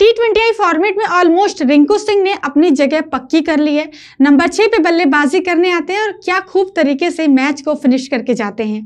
T twenty format में almost Rinku Singh ने अपनी जगह पक्की कर ली है नंबर छः पे बल्लेबाजी करने आते हैं और क्या खूब तरीके से मैच को फिनिश करके जाते हैं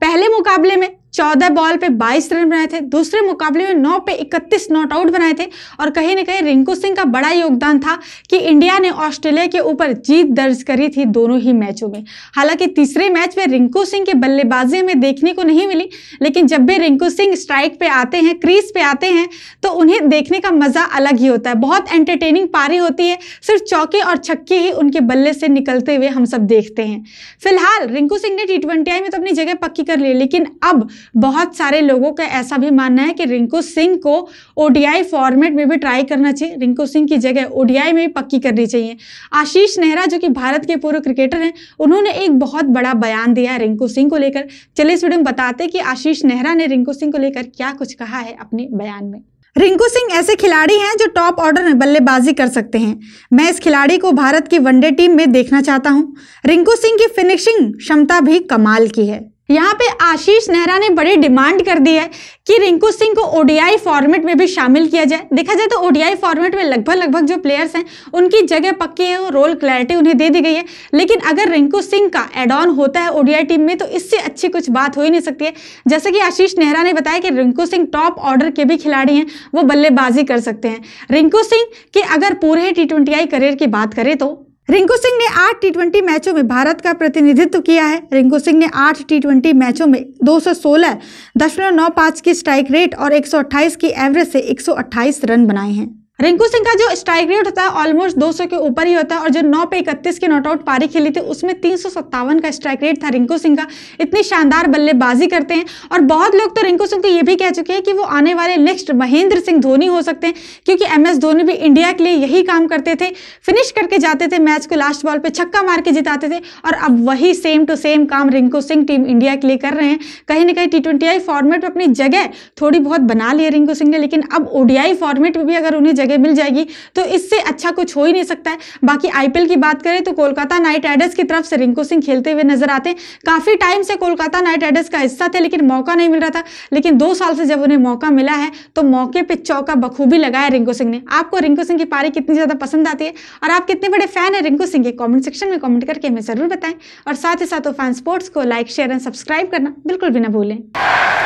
पहले मुकाबले में चौदह बॉल पे बाईस रन बनाए थे दूसरे मुकाबले में नौ पे इकतीस नॉट आउट बनाए थे और कहीं ना कहीं रिंकू सिंह का बड़ा योगदान था कि इंडिया ने ऑस्ट्रेलिया के ऊपर जीत दर्ज करी थी दोनों ही मैचों में हालांकि तीसरे मैच में रिंकू सिंह के बल्लेबाजी हमें देखने को नहीं मिली लेकिन जब भी रिंकू सिंह स्ट्राइक पे आते हैं क्रीज पे आते हैं तो उन्हें देखने का मज़ा अलग ही होता है बहुत एंटरटेनिंग पारी होती है सिर्फ चौके और छक्के ही उनके बल्ले से निकलते हुए हम सब देखते हैं फिलहाल रिंकू सिंह ने टी में तो अपनी जगह पक्की कर ली लेकिन अब बहुत सारे लोगों का ऐसा भी मानना है कि रिंकू सिंह को ओडीआई फॉर्मेट में भी ट्राई करना चाहिए रिंकू सिंह की जगह ओडीआई में भी पक्की करनी चाहिए आशीष नेहरा जो कि भारत के पूर्व क्रिकेटर हैं उन्होंने एक बहुत बड़ा बयान दिया है रिंकू सिंह को लेकर चलिए इस वीडियो में बताते कि आशीष नेहरा ने रिंकू सिंह को लेकर क्या कुछ कहा है अपने बयान में रिंकू सिंह ऐसे खिलाड़ी हैं जो टॉप ऑर्डर में बल्लेबाजी कर सकते हैं मैं इस खिलाड़ी को भारत की वनडे टीम में देखना चाहता हूं। रिंकू सिंह की फिनिशिंग क्षमता भी कमाल की है यहाँ पे आशीष नेहरा ने बड़ी डिमांड कर दी है कि रिंकू सिंह को ओडीआई फॉर्मेट में भी शामिल किया जाए देखा जाए तो ओडीआई फॉर्मेट में लगभग लगभग जो प्लेयर्स हैं उनकी जगह पक्की है और रोल क्लैरिटी उन्हें दे दी गई है लेकिन अगर रिंकू सिंह का एड ऑन होता है ओडीआई टीम में तो इससे अच्छी कुछ बात हो ही नहीं सकती है जैसे कि आशीष नेहरा ने बताया कि रिंकू सिंह टॉप ऑर्डर के भी खिलाड़ी हैं वो बल्लेबाजी कर सकते हैं रिंकू सिंह के अगर पूरे टी करियर की बात करें तो रिंकू सिंह ने आठ टी मैचों में भारत का प्रतिनिधित्व किया है रिंकू सिंह ने आठ टी मैचों में दो 216.95 की स्ट्राइक रेट और 128 की एवरेज से 128 रन बनाए हैं रिंकू सिंह का जो स्ट्राइक रेट होता है ऑलमोस्ट 200 के ऊपर ही होता है और जो नौ पे इकतीस की नॉट आउट पारी खेली थी उसमें तीन का स्ट्राइक रेट था रिंकू सिंह का इतनी शानदार बल्लेबाजी करते हैं और बहुत लोग तो रिंकू सिंह को ये भी कह चुके हैं कि वो आने वाले नेक्स्ट महेंद्र सिंह धोनी हो सकते हैं क्योंकि एम धोनी भी इंडिया के लिए यही काम करते थे फिनिश करके जाते थे मैच को लास्ट बॉल पर छक्का मार के जिताते थे और अब वही सेम टू सेम काम रिंकू सिंह टीम इंडिया के लिए कर रहे हैं कहीं ना कहीं टी ट्वेंटी फॉर्मेट पर अपनी जगह थोड़ी बहुत बना लिया है रिंकू सिंह ने लेकिन अब ओडीआई फॉर्मेट में भी अगर उन्हें जगह मिल जाएगी तो इससे अच्छा कुछ हो ही नहीं सकता है बाकी आईपीएल की बात करें तो कोलकाता नाइट राइडर्स की तरफ से रिंकू सिंह खेलते हुए नजर आते काफी टाइम से कोलकाता नाइट राइडर्स का हिस्सा थे लेकिन मौका नहीं मिल रहा था लेकिन दो साल से जब उन्हें मौका मिला है तो मौके पर चौका बखूबी लगाया रिंकू सिंह ने आपको रिंकू सिंह की पारी कितनी ज़्यादा पसंद आती है और आप कितने बड़े फैन है रिंकू सिंह के कॉमेंट सेक्शन में कॉमेंट करके हमें ज़रूर बताएं और साथ ही साथ वो फैन स्पोर्ट्स को लाइक शेयर एंड सब्सक्राइब करना बिल्कुल भी ना भूलें